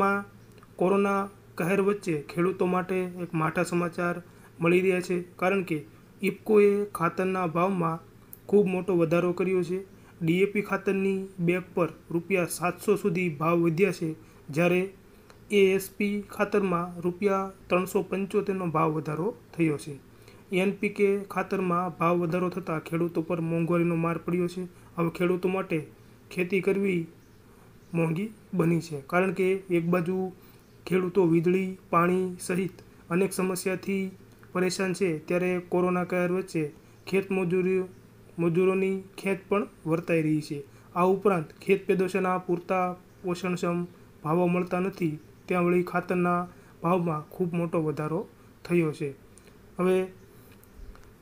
માં કોરોના કહેર વચ્ચે ખેડૂતો માટે એક માઠા સમાચાર મળી રહ્યા છે કારણ કે ઇફકોએ ખાતરના ભાવમાં ખૂબ મોટો વધારો કર્યો છે ડીએપી ખાતરની બેગ પર રૂપિયા સાતસો સુધી ભાવ વધ્યા છે જ્યારે એએસપી ખાતરમાં રૂપિયા ત્રણસો પંચોતેરનો ભાવ વધારો થયો છે એનપીકે ખાતરમાં ભાવ વધારો થતાં ખેડૂતો પર મોંઘવારીનો માર પડ્યો છે હવે ખેડૂતો માટે ખેતી કરવી મોંઘી બની છે કારણ કે એક બાજુ ખેડૂતો વીજળી પાણી સહિત અનેક સમસ્યાથી પરેશાન છે ત્યારે કોરોના કાળ વચ્ચે ખેત મજૂરીઓ મજૂરોની ખેત પણ વર્તાઈ રહી છે આ ઉપરાંત ખેત પેદોશોના પૂરતા પોષણક્ષમ ભાવો મળતા નથી ત્યાં વળી ખાતરના ભાવમાં ખૂબ મોટો વધારો થયો છે હવે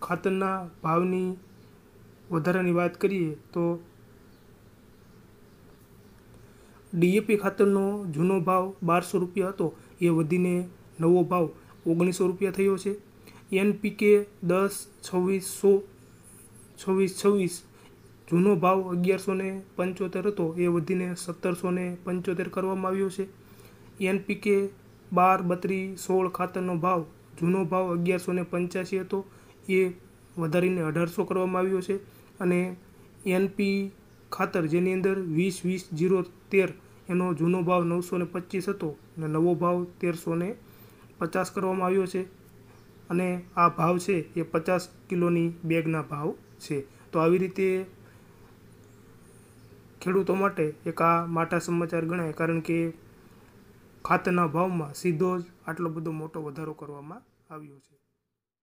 ખાતરના ભાવની વધારાની વાત કરીએ તો ડીએપી ખાતરનો જૂનો ભાવ બારસો રૂપિયા હતો એ વધીને નવો ભાવ ઓગણીસો રૂપિયા થયો છે એનપીકે દસ છવ્વીસ સો છવ્વીસ છવ્વીસ જૂનો ભાવ અગિયારસો ને પંચોતેર હતો એ વધીને સત્તરસો ને પંચોતેર કરવામાં આવ્યો છે એનપીકે બાર બત્રીસ સોળ ખાતરનો ભાવ જૂનો ભાવ અગિયારસો ને પંચ્યાસી હતો એ વધારીને અઢારસો કરવામાં આવ્યો છે અને એનપી ખાતર જેની અંદર વીસ વીસ જીરો તેર એનો જૂનો ભાવ નવસો ને પચીસ હતો અને નવો ભાવ તેરસો ને પચાસ કરવામાં આવ્યો છે અને આ ભાવ છે એ પચાસ કિલોની બેગના ભાવ છે તો આવી રીતે ખેડૂતો માટે એક આ માટા સમાચાર ગણાય કારણ કે ખાતરના ભાવમાં સીધો જ આટલો બધો મોટો વધારો કરવામાં આવ્યો છે